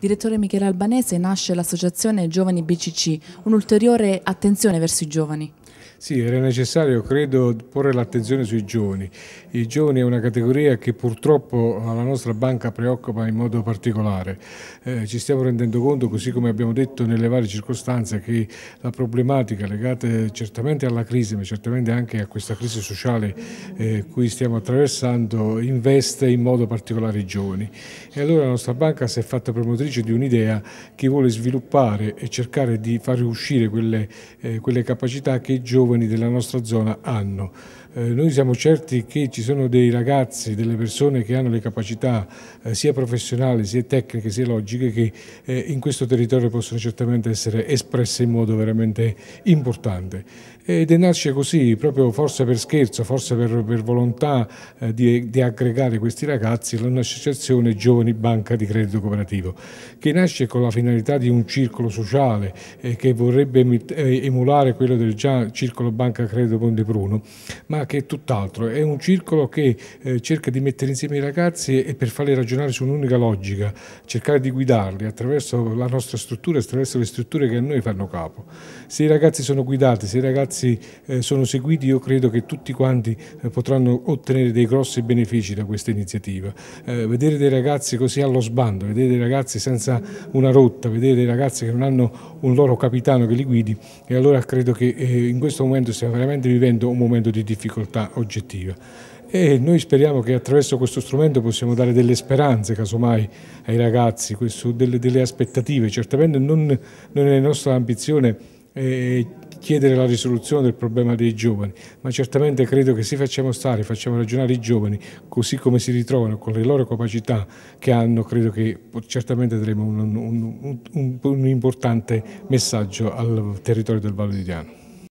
Direttore Michele Albanese nasce l'associazione Giovani BCC, un'ulteriore attenzione verso i giovani. Sì, era necessario, credo, porre l'attenzione sui giovani. I giovani è una categoria che purtroppo alla nostra banca preoccupa in modo particolare. Eh, ci stiamo rendendo conto, così come abbiamo detto nelle varie circostanze, che la problematica legata certamente alla crisi, ma certamente anche a questa crisi sociale eh, cui stiamo attraversando, investe in modo particolare i giovani. E allora la nostra banca si è fatta promotrice di un'idea che vuole sviluppare e cercare di far uscire quelle, eh, quelle capacità che i giovani giovani della nostra zona hanno. Eh, noi siamo certi che ci sono dei ragazzi, delle persone che hanno le capacità eh, sia professionali, sia tecniche, sia logiche, che eh, in questo territorio possono certamente essere espresse in modo veramente importante. Ed è nasce così, proprio forse per scherzo, forse per, per volontà eh, di, di, aggregare questi ragazzi, l'associazione Giovani Banca di Credito Cooperativo, che nasce con la finalità di un circolo sociale eh, che vorrebbe emulare quello del già circolo Banca Credito Ponte Pruno, ma che è tutt'altro, è un circolo che eh, cerca di mettere insieme i ragazzi e per farli ragionare su un'unica logica, cercare di guidarli attraverso la nostra struttura, attraverso le strutture che a noi fanno capo. Se i ragazzi sono guidati, se i ragazzi eh, sono seguiti, io credo che tutti quanti eh, potranno ottenere dei grossi benefici da questa iniziativa. Eh, vedere dei ragazzi così allo sbando, vedere dei ragazzi senza una rotta, vedere dei ragazzi che non hanno un loro capitano che li guidi e allora credo che eh, in questo momento stiamo veramente vivendo un momento di difficoltà difficoltà oggettiva. E noi speriamo che attraverso questo strumento possiamo dare delle speranze, casomai, ai ragazzi, questo, delle, delle, aspettative. Certamente non, non è nostra ambizione eh, chiedere la risoluzione del problema dei giovani, ma certamente credo che se facciamo stare, facciamo ragionare i giovani così come si ritrovano, con le loro capacità che hanno, credo che certamente daremo un, un, un, un importante messaggio al territorio del Vallo di Diano.